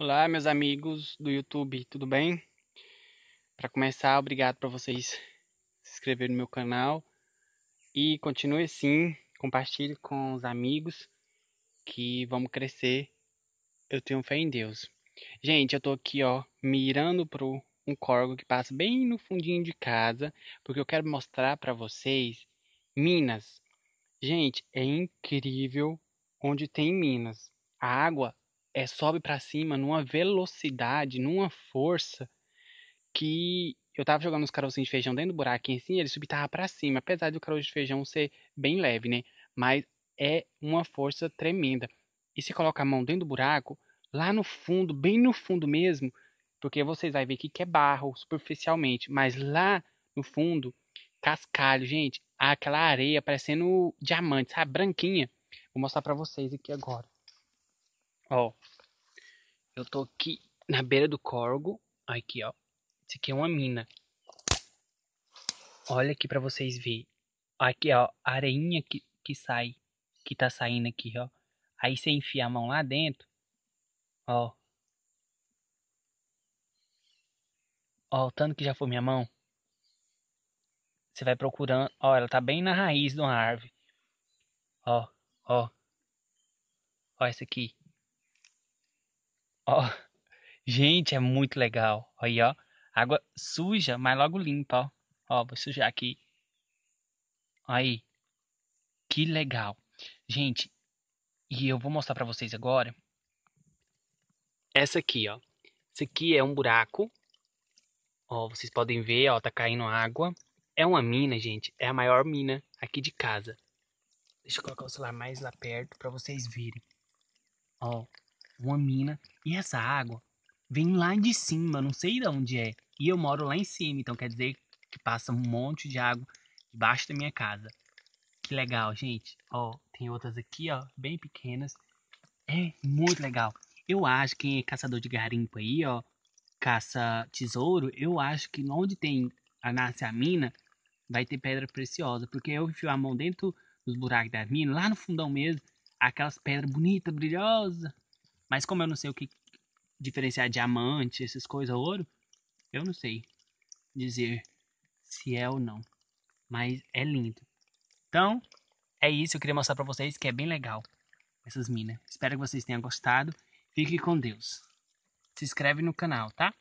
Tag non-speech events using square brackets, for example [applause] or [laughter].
Olá, meus amigos do YouTube, tudo bem? Para começar, obrigado para vocês se inscreverem no meu canal e continue assim, compartilhe com os amigos que vamos crescer. Eu tenho fé em Deus. Gente, eu tô aqui, ó, mirando pro um corgo que passa bem no fundinho de casa, porque eu quero mostrar para vocês Minas. Gente, é incrível onde tem Minas. A água é, sobe para cima numa velocidade, numa força que eu tava jogando os carocinhos de feijão dentro do buraquinho assim, ele subitava para cima, apesar do caroço de feijão ser bem leve, né? Mas é uma força tremenda. E se coloca a mão dentro do buraco, lá no fundo, bem no fundo mesmo, porque vocês vão ver aqui que é barro superficialmente, mas lá no fundo, cascalho, gente, aquela areia parecendo diamante, sabe, branquinha. Vou mostrar para vocês aqui agora. Ó, eu tô aqui na beira do corgo. Aqui, ó. Isso aqui é uma mina. Olha aqui pra vocês verem. Aqui, ó. A areinha que, que sai. Que tá saindo aqui, ó. Aí você enfia a mão lá dentro. Ó. Ó, o tanto que já foi minha mão. Você vai procurando. Ó, ela tá bem na raiz de uma árvore. Ó, ó. Ó, essa aqui. Ó, [laughs] gente, é muito legal. Aí, ó, água suja, mas logo limpa, ó. Ó, vou sujar aqui. Aí, que legal. Gente, e eu vou mostrar para vocês agora essa aqui, ó. essa aqui é um buraco. Ó, vocês podem ver, ó, tá caindo água. É uma mina, gente. É a maior mina aqui de casa. Deixa eu colocar o celular mais lá perto para vocês verem. Ó, uma mina, e essa água vem lá de cima, não sei de onde é. E eu moro lá em cima, então quer dizer que passa um monte de água debaixo da minha casa. Que legal, gente. Ó, tem outras aqui, ó, bem pequenas. É muito legal. Eu acho que quem é caçador de garimpo aí, ó, caça tesouro, eu acho que onde tem a nasce a mina, vai ter pedra preciosa, porque eu enfio a mão dentro dos buracos da mina, lá no fundão mesmo, aquelas pedras bonitas, brilhosas, mas como eu não sei o que diferenciar diamante, essas coisas, ouro, eu não sei dizer se é ou não. Mas é lindo. Então, é isso. Eu queria mostrar pra vocês que é bem legal essas minas. Espero que vocês tenham gostado. Fique com Deus. Se inscreve no canal, tá?